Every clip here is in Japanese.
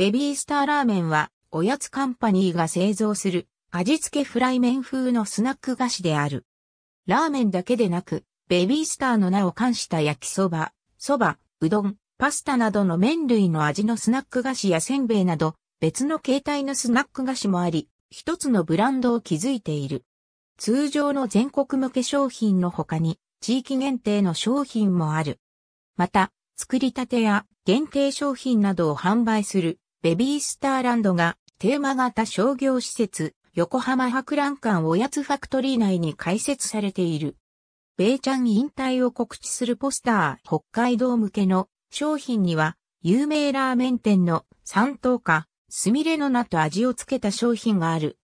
ベビースターラーメンは、おやつカンパニーが製造する味付けフライ麺風のスナック菓子である。ラーメンだけでなく、ベビースターの名を冠した焼きそば、そば、うどん、パスタなどの麺類の味のスナック菓子やせんべいなど、別の形態のスナック菓子もあり、一つのブランドを築いている。通常の全国向け商品の他に、地域限定の商品もある。また、作りたてや限定商品などを販売するベビースターランドがテーマ型商業施設横浜博覧館おやつファクトリー内に開設されている。米ちゃん引退を告知するポスター北海道向けの商品には有名ラーメン店の三等価、すみれの名と味をつけた商品がある。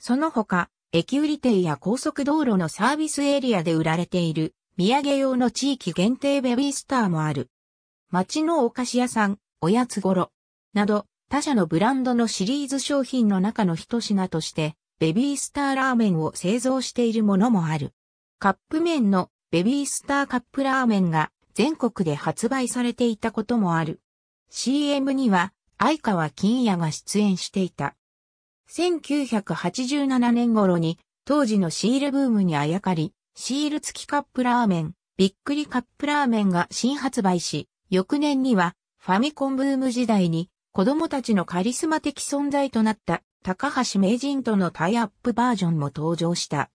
その他、駅売り店や高速道路のサービスエリアで売られている土産用の地域限定ベビースターもある。街のお菓子屋さん、おやつごろ、など他社のブランドのシリーズ商品の中の一品として、ベビースターラーメンを製造しているものもある。カップ麺のベビースターカップラーメンが全国で発売されていたこともある。CM には相川金也が出演していた。1987年頃に当時のシールブームにあやかり、シール付きカップラーメン、びっくりカップラーメンが新発売し、翌年にはファミコンブーム時代に子供たちのカリスマ的存在となった高橋名人とのタイアップバージョンも登場した。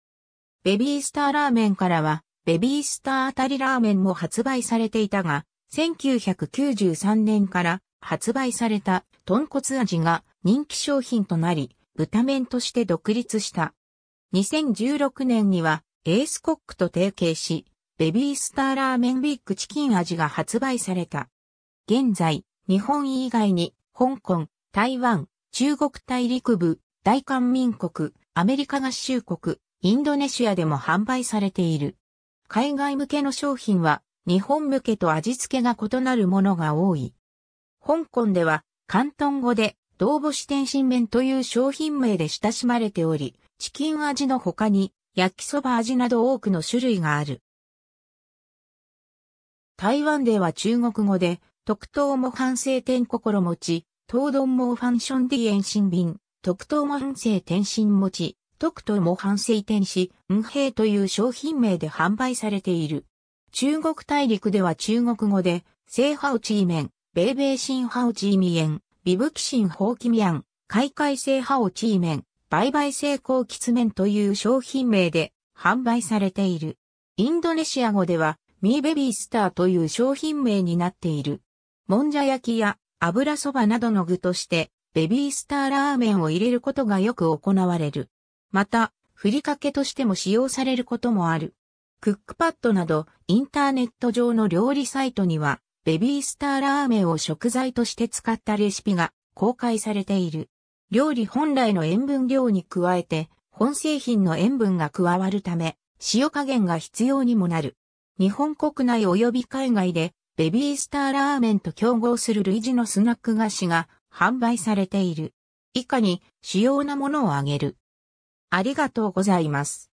ベビースターラーメンからは、ベビースターあたりラーメンも発売されていたが、1993年から発売された豚骨味が人気商品となり、豚麺として独立した。2016年にはエースコックと提携し、ベビースターラーメンビッグチキン味が発売された。現在、日本以外に香港、台湾、中国大陸部、大韓民国、アメリカ合衆国、インドネシアでも販売されている。海外向けの商品は日本向けと味付けが異なるものが多い。香港では広東語で道母子天津麺という商品名で親しまれており、チキン味の他に焼きそば味など多くの種類がある。台湾では中国語で特等も反省点心持ち、東丼もファンションディエン新ン、特等も反省点心持ち、特等も反省点心。運兵という商品名で販売されている。中国大陸では中国語で、正ハオチーメン、ベイベイシンハオチーミエン、ビブキシンホーキミアン、海会性ハオチーメン、売買成功キツメンという商品名で販売されている。インドネシア語では、ミーベビースターという商品名になっている。もんじゃ焼きや油そばなどの具として、ベビースターラーメンを入れることがよく行われる。また、ふりかけとしても使用されることもある。クックパッドなど、インターネット上の料理サイトには、ベビースターラーメンを食材として使ったレシピが公開されている。料理本来の塩分量に加えて、本製品の塩分が加わるため、塩加減が必要にもなる。日本国内及び海外でベビースターラーメンと競合する類似のスナック菓子が販売されている。以下に主要なものを挙げる。ありがとうございます。